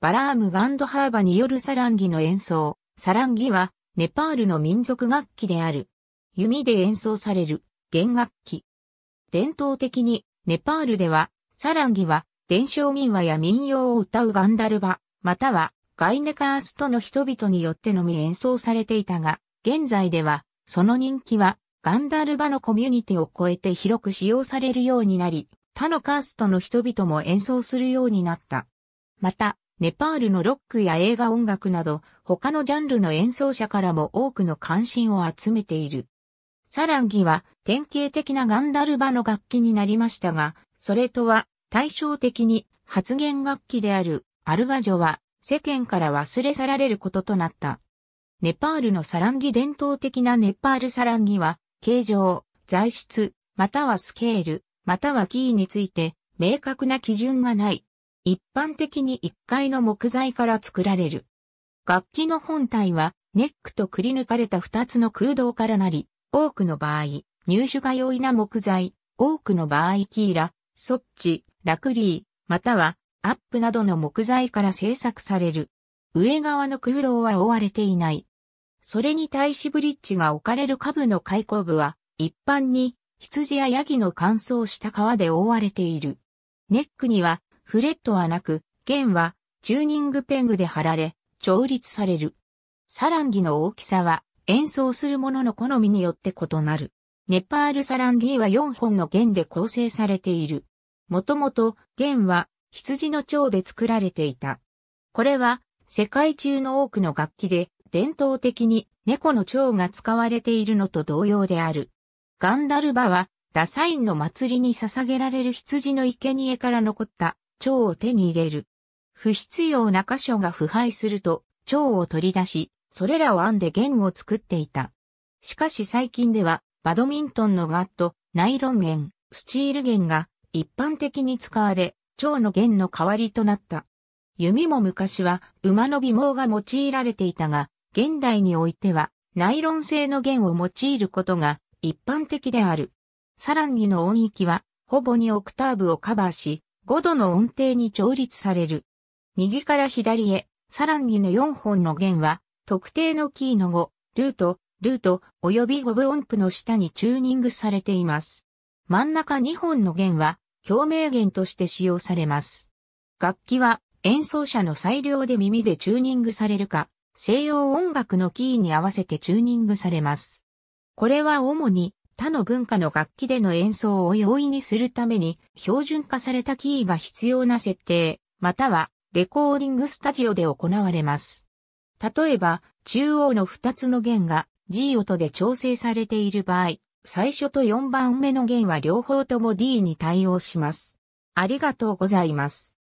バラーム・ガンドハーバによるサランギの演奏。サランギは、ネパールの民族楽器である。弓で演奏される、弦楽器。伝統的に、ネパールでは、サランギは、伝承民話や民謡を歌うガンダルバ、または、ガイネカーストの人々によってのみ演奏されていたが、現在では、その人気は、ガンダルバのコミュニティを超えて広く使用されるようになり、他のカーストの人々も演奏するようになった。また、ネパールのロックや映画音楽など、他のジャンルの演奏者からも多くの関心を集めている。サランギは典型的なガンダルバの楽器になりましたが、それとは対照的に発言楽器であるアルバジョは世間から忘れ去られることとなった。ネパールのサランギ伝統的なネパールサランギは、形状、材質、またはスケール、またはキーについて明確な基準がない一般的に1階の木材から作られる。楽器の本体は、ネックとくり抜かれた2つの空洞からなり、多くの場合、入手が容易な木材、多くの場合キーラ、ソッチ、ラクリー、または、アップなどの木材から製作される。上側の空洞は覆われていない。それに対しブリッジが置かれる下部の開口部は、一般に、羊やヤギの乾燥した皮で覆われている。ネックには、フレットはなく、弦はチューニングペングで貼られ、調律される。サランギの大きさは演奏する者の好みによって異なる。ネパールサランギは4本の弦で構成されている。もともと弦は羊の蝶で作られていた。これは世界中の多くの楽器で伝統的に猫の蝶が使われているのと同様である。ガンダルバはダサインの祭りに捧げられる羊の生贄から残った腸を手に入れる。不必要な箇所が腐敗すると、腸を取り出し、それらを編んで弦を作っていた。しかし最近では、バドミントンのガット、ナイロン弦、スチール弦が一般的に使われ、蝶の弦の代わりとなった。弓も昔は馬の尾毛が用いられていたが、現代においてはナイロン製の弦を用いることが一般的である。サランギの音域はほぼ2オクターブをカバーし、5度の音程に調律される。右から左へ、サランギの4本の弦は、特定のキーの5、ルート、ルート、及び5分音符の下にチューニングされています。真ん中2本の弦は、共鳴弦として使用されます。楽器は、演奏者の裁量で耳でチューニングされるか、西洋音楽のキーに合わせてチューニングされます。これは主に他の文化の楽器での演奏を容易にするために標準化されたキーが必要な設定、またはレコーディングスタジオで行われます。例えば、中央の2つの弦が G 音で調整されている場合、最初と4番目の弦は両方とも D に対応します。ありがとうございます。